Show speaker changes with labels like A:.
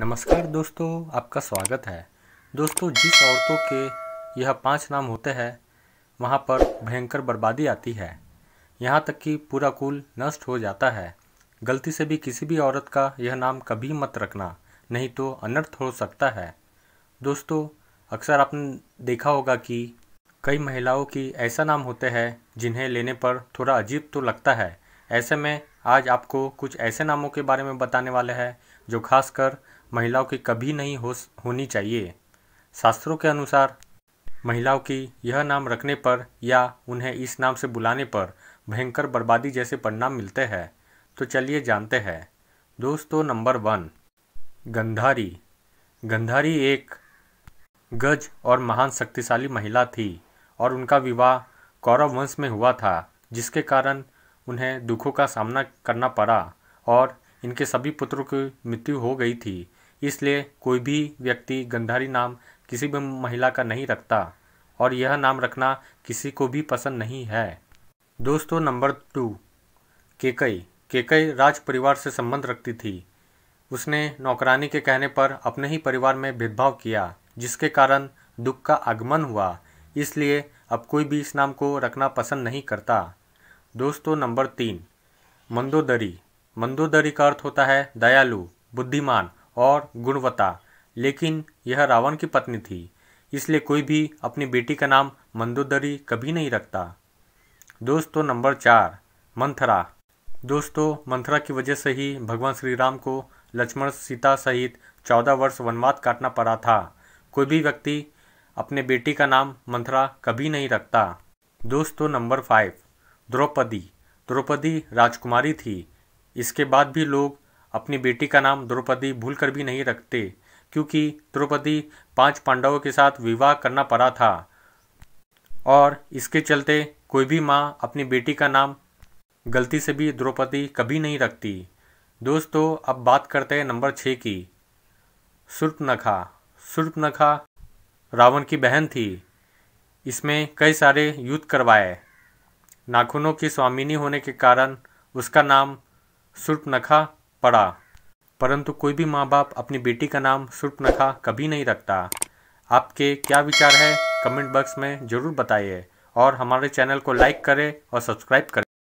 A: नमस्कार दोस्तों आपका स्वागत है दोस्तों जिस औरतों के यह पांच नाम होते हैं वहाँ पर भयंकर बर्बादी आती है यहाँ तक कि पूरा कुल नष्ट हो जाता है गलती से भी किसी भी औरत का यह नाम कभी मत रखना नहीं तो अनर्थ हो सकता है दोस्तों अक्सर आपने देखा होगा कि कई महिलाओं की ऐसा नाम होते हैं जिन्हें लेने पर थोड़ा अजीब तो लगता है ऐसे में आज आपको कुछ ऐसे नामों के बारे में बताने वाले हैं जो खासकर महिलाओं की कभी नहीं हो होनी चाहिए शास्त्रों के अनुसार महिलाओं की यह नाम रखने पर या उन्हें इस नाम से बुलाने पर भयंकर बर्बादी जैसे परिणाम मिलते हैं तो चलिए जानते हैं दोस्तों नंबर वन गंधारी गंधारी एक गज और महान शक्तिशाली महिला थी और उनका विवाह कौरव वंश में हुआ था जिसके कारण उन्हें दुखों का सामना करना पड़ा और इनके सभी पुत्रों की मृत्यु हो गई थी इसलिए कोई भी व्यक्ति गंधारी नाम किसी भी महिला का नहीं रखता और यह नाम रखना किसी को भी पसंद नहीं है दोस्तों नंबर टू केकई केकई राज परिवार से संबंध रखती थी उसने नौकरानी के कहने पर अपने ही परिवार में भेदभाव किया जिसके कारण दुख का आगमन हुआ इसलिए अब कोई भी इस नाम को रखना पसंद नहीं करता दोस्तों नंबर तीन मंदोदरी मंदोदरी का अर्थ होता है दयालु बुद्धिमान और गुणवत्ता लेकिन यह रावण की पत्नी थी इसलिए कोई भी अपनी बेटी का नाम मंदोदरी कभी नहीं रखता दोस्तों नंबर चार मंथरा दोस्तों मंथरा की वजह से ही भगवान श्री राम को लक्ष्मण सीता सहित चौदह वर्ष वनवास काटना पड़ा था कोई भी व्यक्ति अपने बेटी का नाम मंथरा कभी नहीं रखता दोस्तों नंबर फाइव द्रौपदी द्रौपदी राजकुमारी थी इसके बाद भी लोग अपनी बेटी का नाम द्रौपदी भूलकर भी नहीं रखते क्योंकि द्रौपदी पांच पांडवों के साथ विवाह करना पड़ा था और इसके चलते कोई भी माँ अपनी बेटी का नाम गलती से भी द्रौपदी कभी नहीं रखती दोस्तों अब बात करते हैं नंबर छः की सुर्पनखा सुर्पनखा रावण की बहन थी इसमें कई सारे युद्ध करवाए नाखूनों की स्वामिनी होने के कारण उसका नाम सुर्पनखा पड़ा परंतु कोई भी माँ बाप अपनी बेटी का नाम सुर्पनखा कभी नहीं रखता आपके क्या विचार है कमेंट बॉक्स में ज़रूर बताइए और हमारे चैनल को लाइक करें और सब्सक्राइब करें